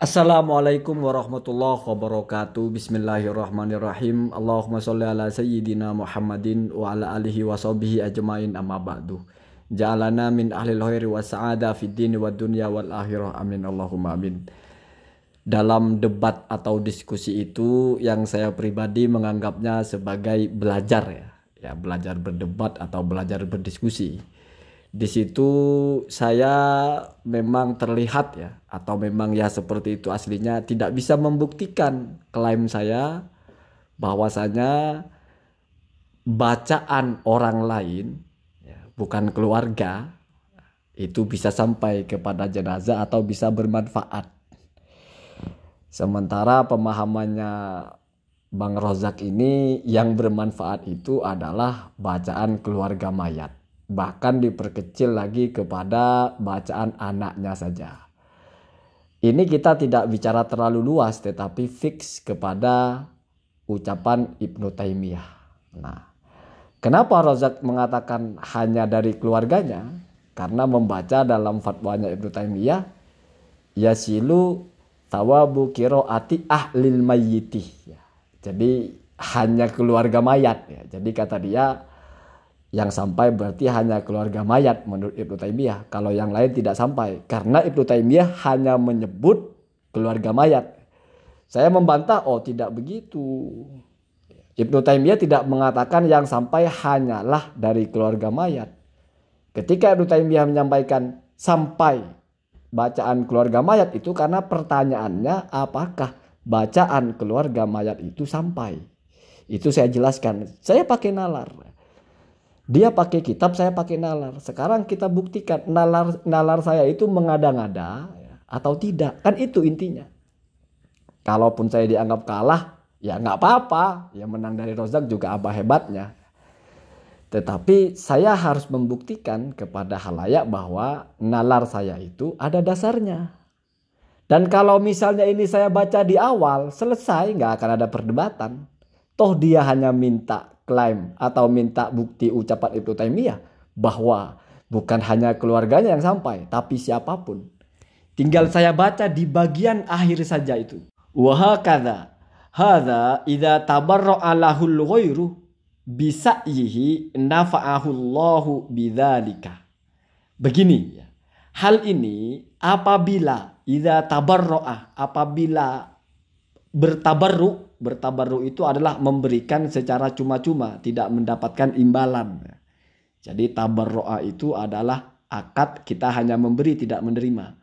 Assalamualaikum warahmatullahi wabarakatuh Bismillahirrahmanirrahim Allahumma sholli ala sayyidina Muhammadin wa ala alihi wa sahbihi ajmain amma ba'du Ja'alana min ahlil khairi wa sa'ada fi dini wa dunya wal akhirah amin Allahumma amin Dalam debat atau diskusi itu yang saya pribadi menganggapnya sebagai belajar ya Ya belajar berdebat atau belajar berdiskusi di situ saya memang terlihat ya atau memang ya seperti itu aslinya tidak bisa membuktikan klaim saya bahwasanya bacaan orang lain ya, bukan keluarga itu bisa sampai kepada jenazah atau bisa bermanfaat sementara pemahamannya Bang Rozak ini yang bermanfaat itu adalah bacaan keluarga mayat bahkan diperkecil lagi kepada bacaan anaknya saja. Ini kita tidak bicara terlalu luas tetapi fix kepada ucapan Ibnu Taimiyah. Nah, kenapa Rozak mengatakan hanya dari keluarganya? Karena membaca dalam fatwanya Ibnu Taimiyah yasilu tawabu kiroati ahlil mayyiti. Ya, jadi hanya keluarga mayat ya. Jadi kata dia yang sampai berarti hanya keluarga mayat menurut Ibnu Taimiyah. Kalau yang lain tidak sampai karena Ibnu Taimiyah hanya menyebut keluarga mayat. Saya membantah, oh tidak begitu. Ibnu Taimiyah tidak mengatakan yang sampai hanyalah dari keluarga mayat. Ketika Ibnu Taimiyah menyampaikan sampai bacaan keluarga mayat itu karena pertanyaannya apakah bacaan keluarga mayat itu sampai. Itu saya jelaskan. Saya pakai nalar dia pakai kitab, saya pakai nalar. Sekarang kita buktikan nalar nalar saya itu mengada-ngada atau tidak. Kan itu intinya. Kalaupun saya dianggap kalah, ya nggak apa-apa. Ya menang dari Rozak juga apa hebatnya. Tetapi saya harus membuktikan kepada halayak bahwa nalar saya itu ada dasarnya. Dan kalau misalnya ini saya baca di awal, selesai nggak akan ada perdebatan. Toh dia hanya minta klaim atau minta bukti ucapan Ibnu Taimiyah bahwa bukan hanya keluarganya yang sampai, tapi siapapun. Tinggal saya baca di bagian akhir saja itu. Wahakadha hadha idza Allahul lahul ghairu bisa'yihi nafaahul Allahu bidzalika. Begini Hal ini apabila tabar tabarro'ah apabila bertabarru bertabarru itu adalah memberikan secara cuma-cuma, tidak mendapatkan imbalan. Jadi tabarroa itu adalah akad kita hanya memberi tidak menerima.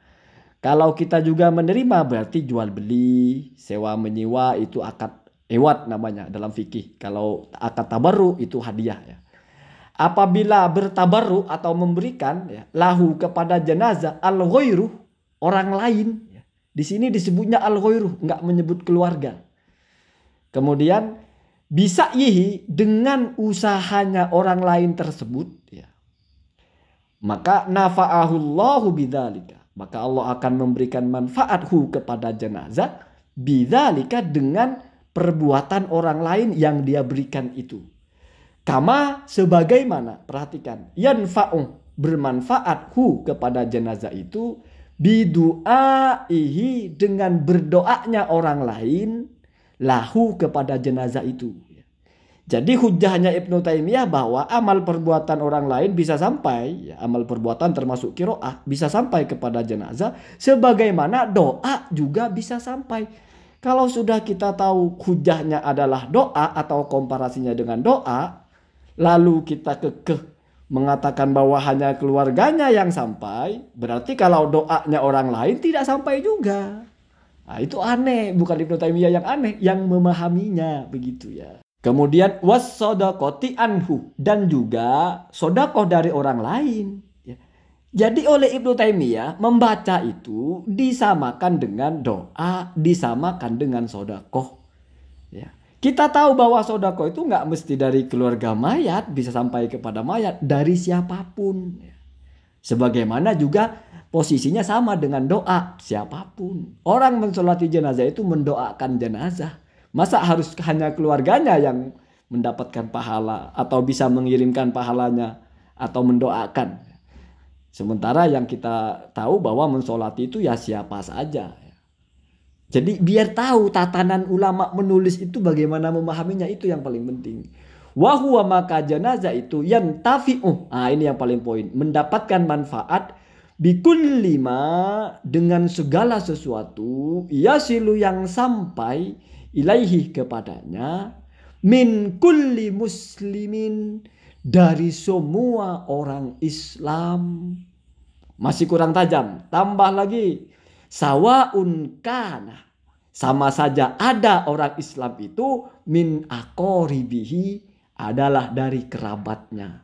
Kalau kita juga menerima berarti jual beli, sewa menyewa itu akad ewat namanya dalam fikih. Kalau akad tabarru itu hadiah ya. Apabila bertabarru atau memberikan ya, lahu kepada jenazah al ghairu orang lain ya. Di sini disebutnya al ghairu enggak menyebut keluarga. Kemudian bisa yihi dengan usahanya orang lain tersebut ya. Maka nafa'ahullahu bidzalika. Maka Allah akan memberikan manfaathu kepada jenazah bidzalika dengan perbuatan orang lain yang dia berikan itu. Kama sebagaimana perhatikan yanfa'u bermanfaat hu kepada jenazah itu biduaihi dengan berdoanya orang lain lahu kepada jenazah itu. Jadi hujahnya Ibnu Taimiyah bahwa amal perbuatan orang lain bisa sampai, ya, amal perbuatan termasuk kiroah bisa sampai kepada jenazah, sebagaimana doa juga bisa sampai. Kalau sudah kita tahu hujahnya adalah doa atau komparasinya dengan doa, lalu kita kekeh mengatakan bahwa hanya keluarganya yang sampai, berarti kalau doanya orang lain tidak sampai juga. Nah, itu aneh, bukan Ibnu Taimiyah yang aneh, yang memahaminya begitu ya. Kemudian was anhu dan juga sodakoh dari orang lain. Ya. Jadi oleh Ibnu Taimiyah membaca itu disamakan dengan doa, disamakan dengan sodakoh. Ya. Kita tahu bahwa sodako itu nggak mesti dari keluarga mayat, bisa sampai kepada mayat, dari siapapun. Ya. Sebagaimana juga posisinya sama dengan doa siapapun. Orang mensolati jenazah itu mendoakan jenazah. Masa harus hanya keluarganya yang mendapatkan pahala atau bisa mengirimkan pahalanya atau mendoakan. Sementara yang kita tahu bahwa mensolati itu ya siapa saja. Jadi biar tahu tatanan ulama menulis itu bagaimana memahaminya itu yang paling penting. Wahwa maka jenazah itu yang tafi'uh. Ah ini yang paling poin. Mendapatkan manfaat Bikun lima dengan segala sesuatu ia silu yang sampai ilaihi kepadanya min kulli muslimin dari semua orang Islam masih kurang tajam tambah lagi sawaun kana sama saja ada orang Islam itu min akoribihi adalah dari kerabatnya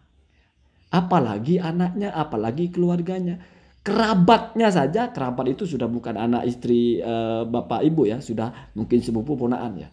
apalagi anaknya apalagi keluarganya kerabatnya saja kerabat itu sudah bukan anak istri e, bapak ibu ya sudah mungkin sepupu ponaan ya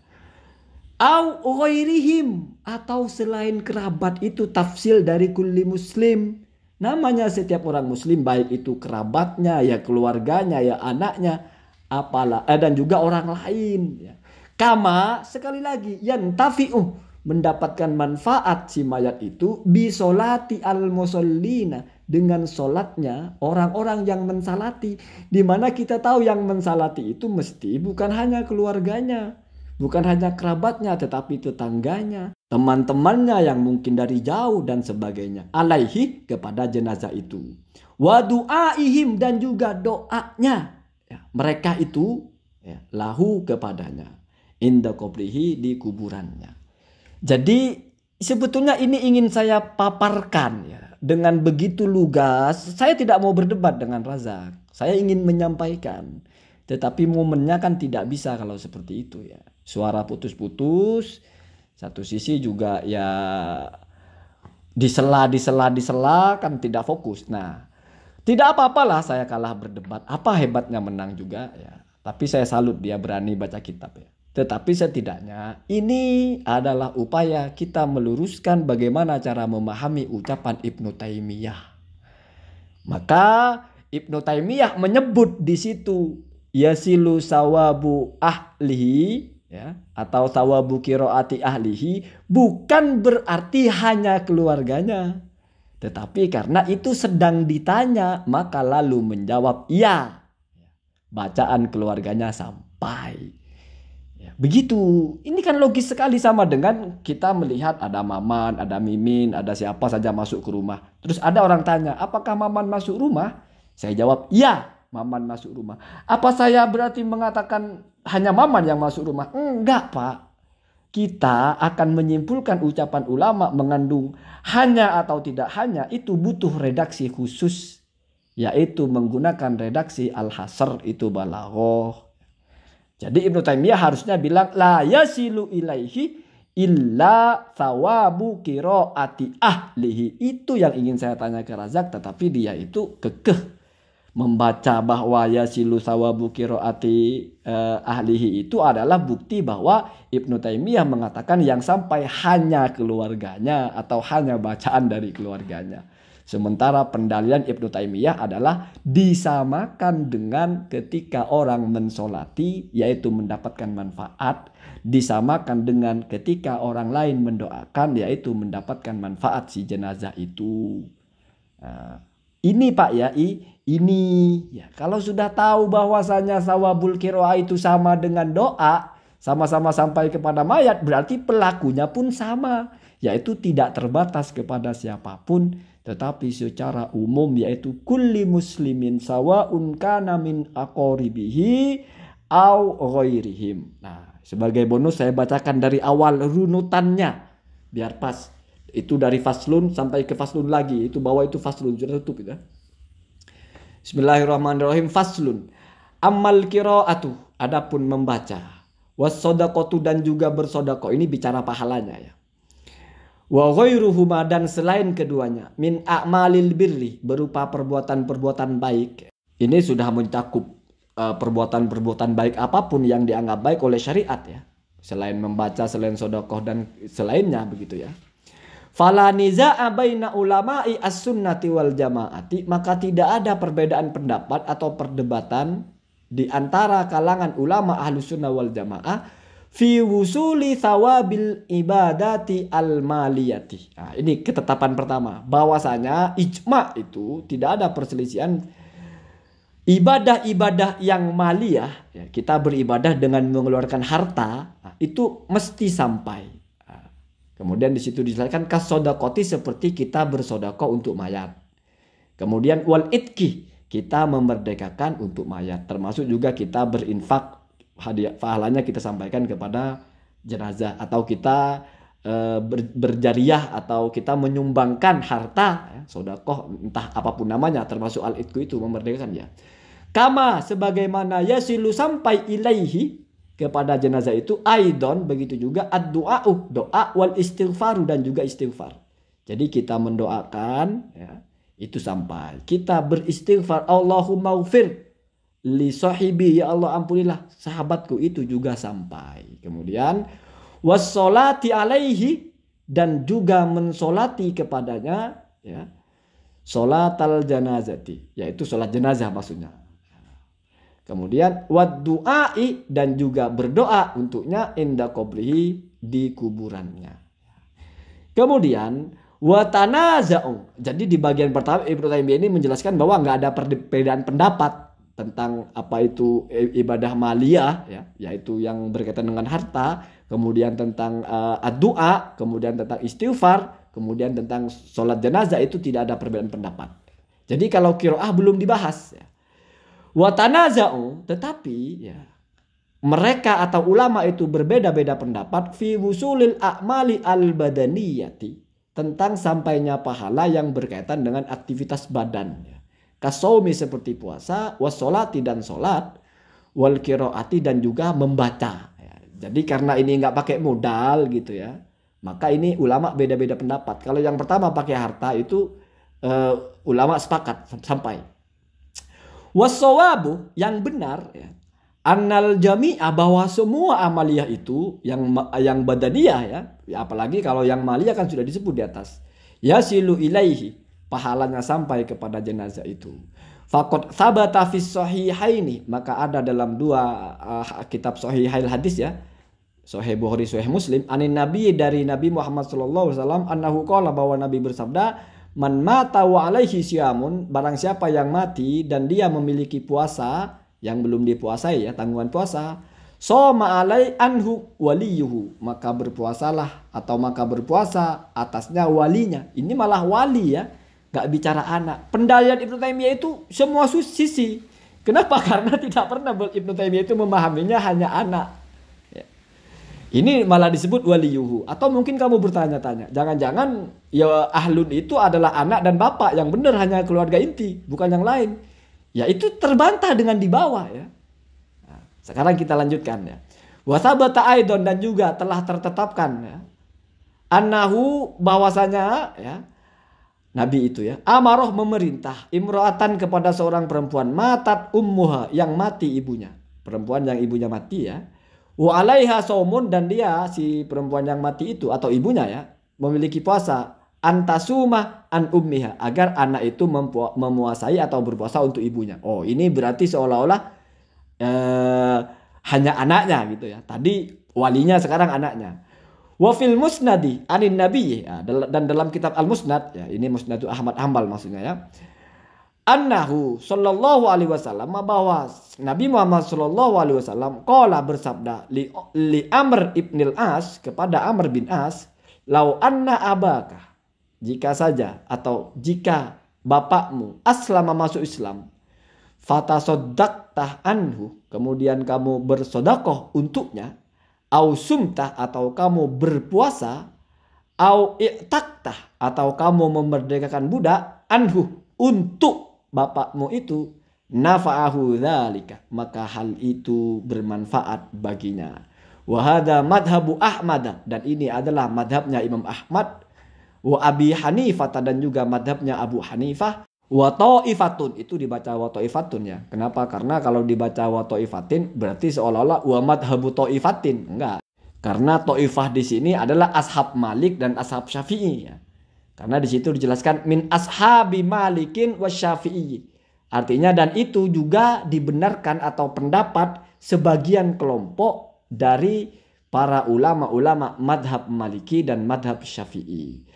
au ghairihim atau selain kerabat itu tafsil dari kulli muslim namanya setiap orang muslim baik itu kerabatnya ya keluarganya ya anaknya apalah eh, dan juga orang lain ya. kama sekali lagi yang tafi'u mendapatkan manfaat si mayat itu bisolati al musallina dengan sholatnya orang-orang yang mensalati. Dimana kita tahu yang mensalati itu mesti bukan hanya keluarganya. Bukan hanya kerabatnya tetapi tetangganya, teman-temannya yang mungkin dari jauh dan sebagainya. Alaihi kepada jenazah itu. Wadu'aihim dan juga doanya. Ya, mereka itu ya, lahu kepadanya. Indah di kuburannya. Jadi sebetulnya ini ingin saya paparkan ya. Dengan begitu lugas, saya tidak mau berdebat dengan Razak. Saya ingin menyampaikan. Tetapi momennya kan tidak bisa kalau seperti itu ya. Suara putus-putus. Satu sisi juga ya disela disela disela kan tidak fokus. Nah, tidak apa-apalah saya kalah berdebat. Apa hebatnya menang juga ya. Tapi saya salut dia berani baca kitab ya. Tetapi setidaknya ini adalah upaya kita meluruskan bagaimana cara memahami ucapan Ibnu Taimiyah. Maka Ibnu Taimiyah menyebut di situ yasilu sawabu ahlihi ya atau sawabu kiroati ahlihi bukan berarti hanya keluarganya tetapi karena itu sedang ditanya maka lalu menjawab ya bacaan keluarganya sampai Begitu. Ini kan logis sekali sama dengan kita melihat ada Maman, ada Mimin, ada siapa saja masuk ke rumah. Terus ada orang tanya, apakah Maman masuk rumah? Saya jawab, iya Maman masuk rumah. Apa saya berarti mengatakan hanya Maman yang masuk rumah? Enggak Pak. Kita akan menyimpulkan ucapan ulama mengandung hanya atau tidak hanya itu butuh redaksi khusus yaitu menggunakan redaksi al-hasr itu balaghah jadi Ibnu Taimiyah harusnya bilang la yasilu ilaihi illa thawabu qiraati ahlihi. Itu yang ingin saya tanya ke Razak tetapi dia itu kekeh membaca bahwa yasilu thawabu qiraati eh, ahlihi itu adalah bukti bahwa Ibnu Taimiyah mengatakan yang sampai hanya keluarganya atau hanya bacaan dari keluarganya. Sementara pendalian Ibnu Taimiyah adalah disamakan dengan ketika orang mensolati yaitu mendapatkan manfaat. Disamakan dengan ketika orang lain mendoakan yaitu mendapatkan manfaat si jenazah itu. Nah, ini Pak Yai, ini ya kalau sudah tahu bahwasanya sawabul kiroa itu sama dengan doa, sama-sama sampai kepada mayat, berarti pelakunya pun sama, yaitu tidak terbatas kepada siapapun tetapi secara umum yaitu kulli muslimin sawa kana min akoribihi au ghairihim. Nah, sebagai bonus saya bacakan dari awal runutannya biar pas. Itu dari faslun sampai ke faslun lagi. Itu bawah itu faslun sudah tutup Ya. Bismillahirrahmanirrahim faslun. Amal kiro atuh adapun membaca. Wasodakotu dan juga bersodako. Ini bicara pahalanya ya wa ghairuhuma dan selain keduanya min a'malil birri berupa perbuatan-perbuatan baik ini sudah mencakup eh, perbuatan-perbuatan baik apapun yang dianggap baik oleh syariat ya selain membaca selain sodokoh dan selainnya begitu ya fala niza'a baina ulama'i as-sunnati wal jama'ati maka tidak ada perbedaan pendapat atau perdebatan di antara kalangan ulama ahlu sunnah wal jamaah fi wusuli thawabil ibadati al maliyati. Nah, ini ketetapan pertama, bahwasanya ijma itu tidak ada perselisihan ibadah-ibadah yang maliyah, ya, kita beribadah dengan mengeluarkan harta, nah, itu mesti sampai. Nah, kemudian di situ dijelaskan kasodakoti seperti kita bersodako untuk mayat. Kemudian wal itki kita memerdekakan untuk mayat, termasuk juga kita berinfak hadiah pahalanya kita sampaikan kepada jenazah atau kita e, ber, berjariah atau kita menyumbangkan harta ya, sodakoh entah apapun namanya termasuk al itku itu memerdekakan ya kama sebagaimana ya silu sampai ilaihi kepada jenazah itu aidon begitu juga ad-du'a doa wal istighfar dan juga istighfar jadi kita mendoakan ya itu sampai kita beristighfar Allahumma ufir li sahibi ya Allah ampunilah sahabatku itu juga sampai. Kemudian wassolati alaihi dan juga mensolati kepadanya ya solatal janazati yaitu solat jenazah maksudnya kemudian wadduai dan juga berdoa untuknya inda qabrihi di kuburannya kemudian watanaza'u jadi di bagian pertama Ibnu Taimiyah ini menjelaskan bahwa nggak ada perbedaan pendapat tentang apa itu eh, ibadah maliyah ya yaitu yang berkaitan dengan harta kemudian tentang uh, eh, doa kemudian tentang istighfar kemudian tentang sholat jenazah itu tidak ada perbedaan pendapat jadi kalau kiroah belum dibahas ya. watanazau tetapi ya mereka atau ulama itu berbeda-beda pendapat fi wusulil a'mali al badaniyati tentang sampainya pahala yang berkaitan dengan aktivitas badan ya kasomi seperti puasa wasolati dan solat wal dan juga membaca ya, jadi karena ini nggak pakai modal gitu ya maka ini ulama beda-beda pendapat kalau yang pertama pakai harta itu uh, ulama sepakat sampai wasawabu yang benar ya Anal jami'a bahwa semua amaliyah itu yang yang badaniyah ya, ya apalagi kalau yang maliyah kan sudah disebut di atas Ya silu ilaihi pahalanya sampai kepada jenazah itu. Fakot sabata fi sahihaini maka ada dalam dua uh, kitab sahihail hadis ya. Sahih Bukhari Sahih Muslim anin Nabi dari Nabi Muhammad sallallahu alaihi wasallam annahu bahwa Nabi bersabda man mata wa alaihi siamun barang siapa yang mati dan dia memiliki puasa yang belum dipuasai ya tanggungan puasa soma alai anhu waliyuhu maka berpuasalah atau maka berpuasa atasnya walinya ini malah wali ya gak bicara anak. Pendalian Ibnu Taimiyah itu semua sisi. Kenapa? Karena tidak pernah Ibnu Taimiyah itu memahaminya hanya anak. Ya. Ini malah disebut wali yuhu Atau mungkin kamu bertanya-tanya, jangan-jangan ya ahlun itu adalah anak dan bapak yang benar hanya keluarga inti, bukan yang lain. Ya itu terbantah dengan di bawah ya. Nah, sekarang kita lanjutkan ya. Wasabata aidon dan juga telah tertetapkan ya. Anahu bahwasanya ya Nabi itu ya. Amaroh memerintah imro'atan kepada seorang perempuan. Matat ummuha yang mati ibunya. Perempuan yang ibunya mati ya. Wa alaiha saumun dan dia si perempuan yang mati itu atau ibunya ya. Memiliki puasa. antasuma an ummiha. Agar anak itu memuasai atau berpuasa untuk ibunya. Oh ini berarti seolah-olah eh, hanya anaknya gitu ya. Tadi walinya sekarang anaknya Wafil musnadi anin nabi ya, dan dalam kitab al musnad ya ini musnadu Ahmad Hambal maksudnya ya annahu sallallahu alaihi wasallam bahwa Nabi Muhammad sallallahu alaihi wasallam qala bersabda li, li Amr ibnil As kepada Amr bin As lau anna abaka jika saja atau jika bapakmu aslama masuk Islam fatasodaktah anhu kemudian kamu bersodakoh untuknya au sumta atau kamu berpuasa au i'taktah atau kamu memerdekakan budak anhu untuk bapakmu itu nafa'ahu dzalika maka hal itu bermanfaat baginya hadza madhhabu Ahmad dan ini adalah madhabnya Imam Ahmad wa Abi Hanifah dan juga madhabnya Abu Hanifah Wato ifatun itu dibaca wato ifatun ya. Kenapa? Karena kalau dibaca wato ifatin berarti seolah-olah wamat habu ifatin, Enggak. Karena toifah di sini adalah ashab Malik dan ashab Syafi'i ya. Karena di situ dijelaskan min ashabi Malikin wa Syafi'i. Artinya dan itu juga dibenarkan atau pendapat sebagian kelompok dari para ulama-ulama madhab Maliki dan madhab Syafi'i.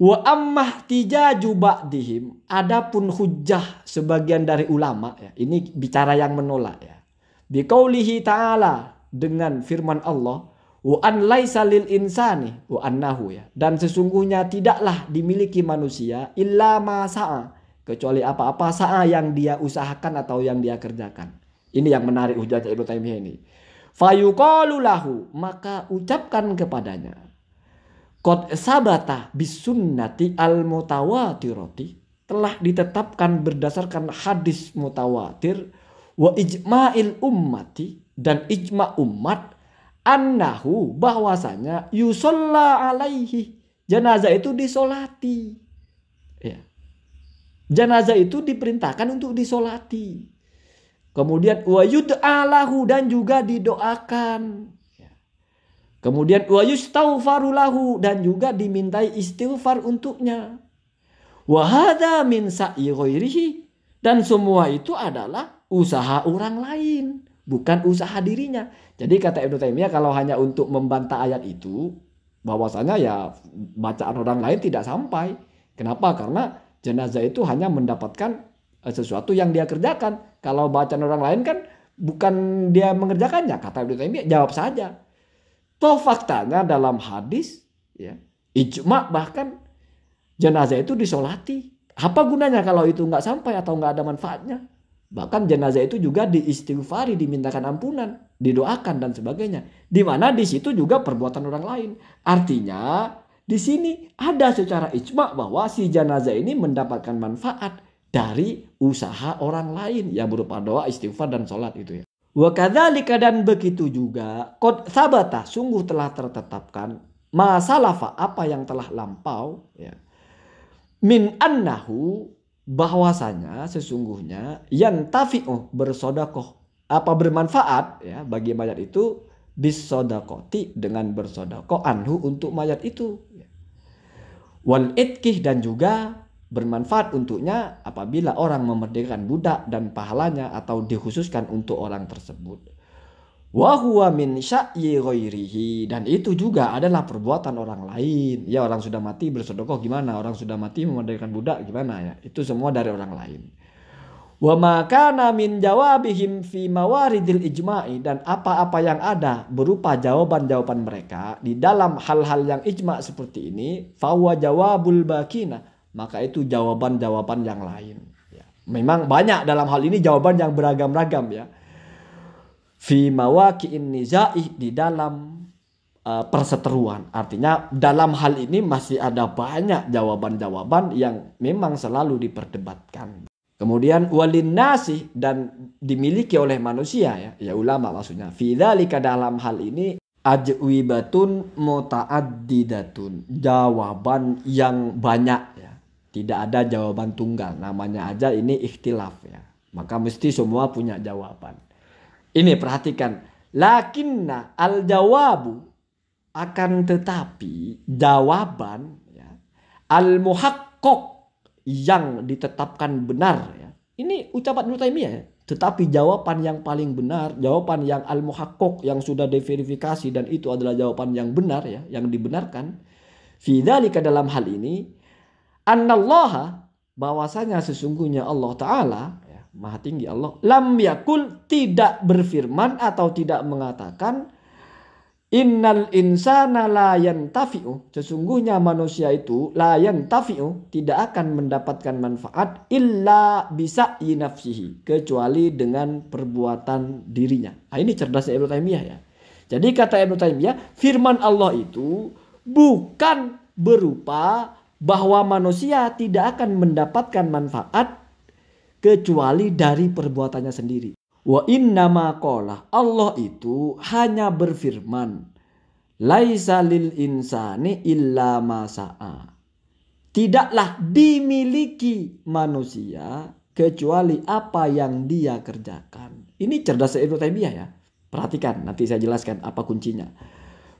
Wa ammah tijaju ba'dihim. Adapun hujah sebagian dari ulama ya. Ini bicara yang menolak ya. Biqaulihi ta'ala dengan firman Allah. Wa an laisa lil insani wa annahu ya. Dan sesungguhnya tidaklah dimiliki manusia illa ma sa'a. Kecuali apa-apa sa'a yang dia usahakan atau yang dia kerjakan. Ini yang menarik hujah Ibnu Taimiyah ini. Fayuqalu lahu maka ucapkan kepadanya Kot sabata bisunnati al-mutawatirati telah ditetapkan berdasarkan hadis mutawatir wa ijma'il ummati dan ijma umat annahu bahwasanya yusalla alaihi jenazah itu disolati ya jenazah itu diperintahkan untuk disolati kemudian wa yud'alahu dan juga didoakan Kemudian wa tahu Farulahu dan juga dimintai istighfar untuknya. Wahada min sa'i dan semua itu adalah usaha orang lain, bukan usaha dirinya. Jadi kata Ibnu Taimiyah kalau hanya untuk membantah ayat itu bahwasanya ya bacaan orang lain tidak sampai. Kenapa? Karena jenazah itu hanya mendapatkan eh, sesuatu yang dia kerjakan. Kalau bacaan orang lain kan bukan dia mengerjakannya. Kata Ibnu Taimiyah jawab saja Toh faktanya dalam hadis, ya, ijma bahkan jenazah itu disolati. Apa gunanya kalau itu nggak sampai atau nggak ada manfaatnya? Bahkan jenazah itu juga diistighfari, dimintakan ampunan, didoakan dan sebagainya. Di mana di situ juga perbuatan orang lain. Artinya di sini ada secara ijma bahwa si jenazah ini mendapatkan manfaat dari usaha orang lain ya berupa doa, istighfar dan sholat itu ya. Wakadhalika dan begitu juga kod sabata sungguh telah tertetapkan masalafa apa yang telah lampau ya. Min annahu bahwasanya sesungguhnya yang tafi'u bersodakoh apa bermanfaat ya bagi mayat itu bisodakoti dengan bersodakoh anhu untuk mayat itu. Ya. Wal itkih dan juga bermanfaat untuknya apabila orang memerdekakan budak dan pahalanya atau dikhususkan untuk orang tersebut. Wahuwa min sya'yi dan itu juga adalah perbuatan orang lain. Ya orang sudah mati bersedekah gimana? Orang sudah mati memerdekakan budak gimana ya? Itu semua dari orang lain. Wa makana min jawabihim fi mawaridil ijma'i dan apa-apa yang ada berupa jawaban-jawaban mereka di dalam hal-hal yang ijma' seperti ini fawa jawabul bakina maka itu jawaban-jawaban yang lain. Ya. Memang banyak dalam hal ini jawaban yang beragam-ragam ya. Fi mawaki ini niza'ih di dalam uh, perseteruan. Artinya dalam hal ini masih ada banyak jawaban-jawaban yang memang selalu diperdebatkan. Kemudian walin nasih dan dimiliki oleh manusia ya, ya ulama maksudnya. Fi dalam hal ini ajwibatun mutaaddidatun. Jawaban yang banyak ya tidak ada jawaban tunggal, namanya aja ini ikhtilaf ya. Maka mesti semua punya jawaban. Ini perhatikan, lakinna al jawabu akan tetapi jawaban ya, al muhakkok yang ditetapkan benar ya. Ini ucapan Nur Taimiyah ya. Tetapi jawaban yang paling benar, jawaban yang al muhakkok yang sudah diverifikasi dan itu adalah jawaban yang benar ya, yang dibenarkan. fidalika dalam hal ini Annallaha bahwasanya sesungguhnya Allah taala ya, Maha tinggi Allah lam yakul tidak berfirman atau tidak mengatakan Innal insana la yantafi'u. Sesungguhnya manusia itu la yantafi'u. Tidak akan mendapatkan manfaat illa bisa yinafsihi. Kecuali dengan perbuatan dirinya. Nah, ini cerdasnya Ibnu Taimiyah ya. Jadi kata Ibnu Taimiyah, firman Allah itu bukan berupa bahwa manusia tidak akan mendapatkan manfaat kecuali dari perbuatannya sendiri. Wa inna kola Allah itu hanya berfirman. Laisa lil insani illa masa'a. Tidaklah dimiliki manusia kecuali apa yang dia kerjakan. Ini cerdas Ibnu Taimiyah ya. Perhatikan nanti saya jelaskan apa kuncinya.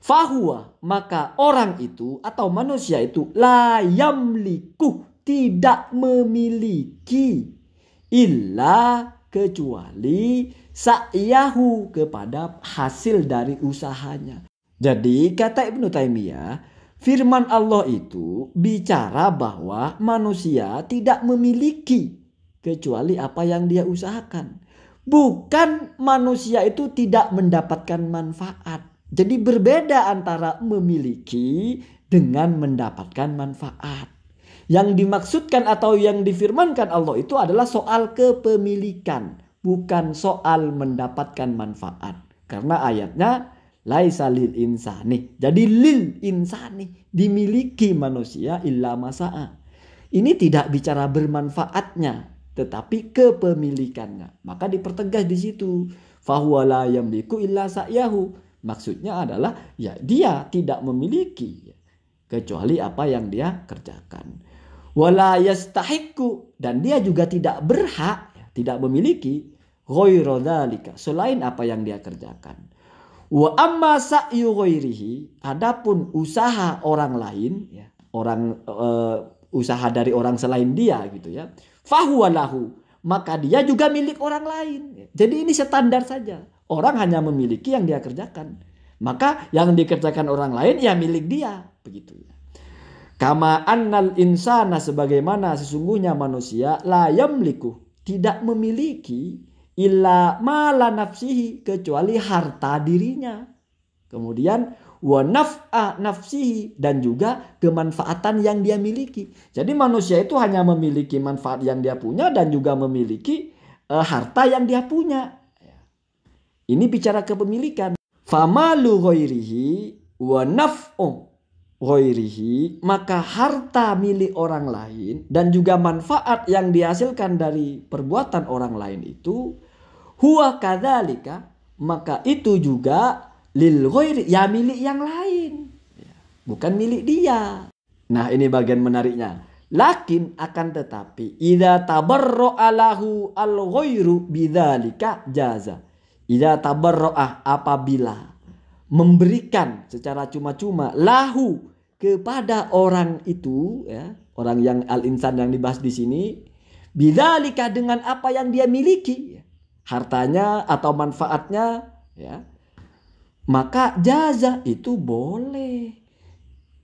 Fahuwa maka orang itu atau manusia itu layam liku tidak memiliki illa kecuali sa'yahu kepada hasil dari usahanya. Jadi kata Ibnu Taimiyah, firman Allah itu bicara bahwa manusia tidak memiliki kecuali apa yang dia usahakan. Bukan manusia itu tidak mendapatkan manfaat. Jadi berbeda antara memiliki dengan mendapatkan manfaat. Yang dimaksudkan atau yang difirmankan Allah itu adalah soal kepemilikan, bukan soal mendapatkan manfaat. Karena ayatnya laisa lil insani. Jadi lil insani dimiliki manusia illa masaa. Ini tidak bicara bermanfaatnya, tetapi kepemilikannya. Maka dipertegas di situ. Fahuwa la yamliku illa sa'yahu Maksudnya adalah ya dia tidak memiliki kecuali apa yang dia kerjakan. Wala yastahiku dan dia juga tidak berhak, tidak memiliki ghairu selain apa yang dia kerjakan. Wa amma sa'yu ghairihi adapun usaha orang lain ya, orang uh, usaha dari orang selain dia gitu ya. Fahuwa lahu maka dia juga milik orang lain. Jadi ini standar saja. Orang hanya memiliki yang dia kerjakan. Maka yang dikerjakan orang lain ya milik dia. Begitu ya. Kama annal insana sebagaimana sesungguhnya manusia layam liku tidak memiliki illa mala nafsihi kecuali harta dirinya. Kemudian wa naf'a nafsihi dan juga kemanfaatan yang dia miliki. Jadi manusia itu hanya memiliki manfaat yang dia punya dan juga memiliki eh, harta yang dia punya. Ini bicara kepemilikan. Famalu ghairihi wa naf'u ghairihi maka harta milik orang lain dan juga manfaat yang dihasilkan dari perbuatan orang lain itu huwa kadzalika maka itu juga lil ghairi ya milik yang lain ya, bukan milik dia nah ini bagian menariknya lakin akan tetapi idza tabarra alahu al ghairu bidzalika jaza Ida roah apabila memberikan secara cuma-cuma lahu kepada orang itu ya orang yang al insan yang dibahas di sini bila bidalika dengan apa yang dia miliki ya, hartanya atau manfaatnya ya maka jaza itu boleh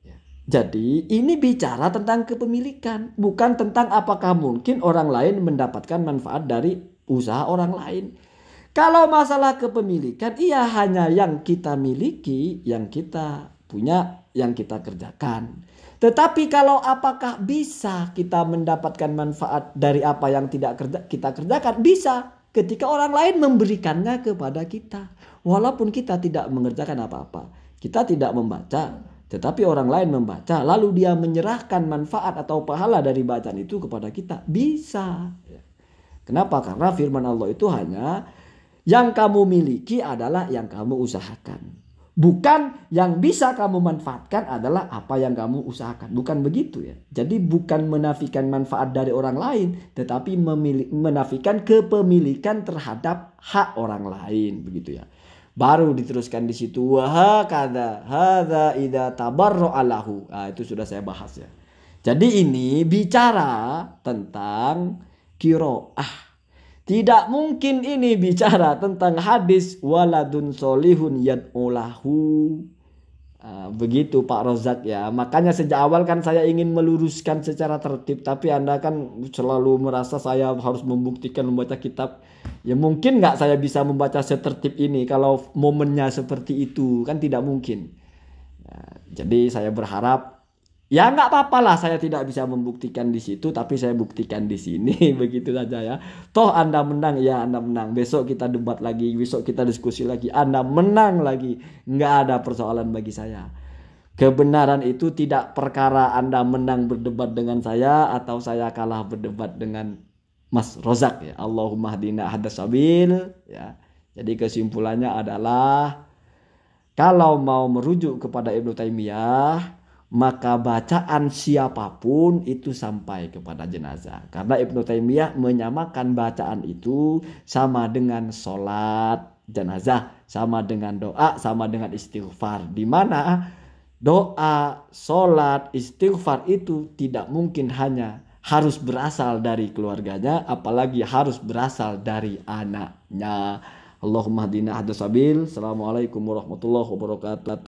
ya, jadi ini bicara tentang kepemilikan bukan tentang apakah mungkin orang lain mendapatkan manfaat dari usaha orang lain kalau masalah kepemilikan, ia hanya yang kita miliki, yang kita punya, yang kita kerjakan. Tetapi kalau apakah bisa kita mendapatkan manfaat dari apa yang tidak kerja, kita kerjakan? Bisa ketika orang lain memberikannya kepada kita. Walaupun kita tidak mengerjakan apa-apa. Kita tidak membaca, tetapi orang lain membaca. Lalu dia menyerahkan manfaat atau pahala dari bacaan itu kepada kita. Bisa. Kenapa? Karena firman Allah itu hanya yang kamu miliki adalah yang kamu usahakan. Bukan yang bisa kamu manfaatkan adalah apa yang kamu usahakan. Bukan begitu ya. Jadi bukan menafikan manfaat dari orang lain. Tetapi memilih, menafikan kepemilikan terhadap hak orang lain. Begitu ya. Baru diteruskan di situ. Wahakada hadha ida tabarro alahu. Nah, itu sudah saya bahas ya. Jadi ini bicara tentang kiroah tidak mungkin ini bicara tentang hadis waladun solihun ulahu. Ah, begitu Pak Rozak ya. Makanya sejak awal kan saya ingin meluruskan secara tertib. Tapi Anda kan selalu merasa saya harus membuktikan membaca kitab. Ya mungkin nggak saya bisa membaca setertib ini. Kalau momennya seperti itu kan tidak mungkin. Ah, jadi saya berharap Ya nggak apa-apa lah saya tidak bisa membuktikan di situ tapi saya buktikan di sini begitu saja ya. Toh Anda menang ya Anda menang. Besok kita debat lagi, besok kita diskusi lagi. Anda menang lagi. Nggak ada persoalan bagi saya. Kebenaran itu tidak perkara Anda menang berdebat dengan saya atau saya kalah berdebat dengan Mas Rozak ya. Allahumma hadina hadasabil ya. Jadi kesimpulannya adalah kalau mau merujuk kepada Ibnu Taimiyah maka bacaan siapapun itu sampai kepada jenazah. Karena Ibnu Taimiyah menyamakan bacaan itu sama dengan sholat jenazah, sama dengan doa, sama dengan istighfar. Di mana doa, sholat, istighfar itu tidak mungkin hanya harus berasal dari keluarganya, apalagi harus berasal dari anaknya. Allahumma dina hadasabil. Assalamualaikum warahmatullahi wabarakatuh.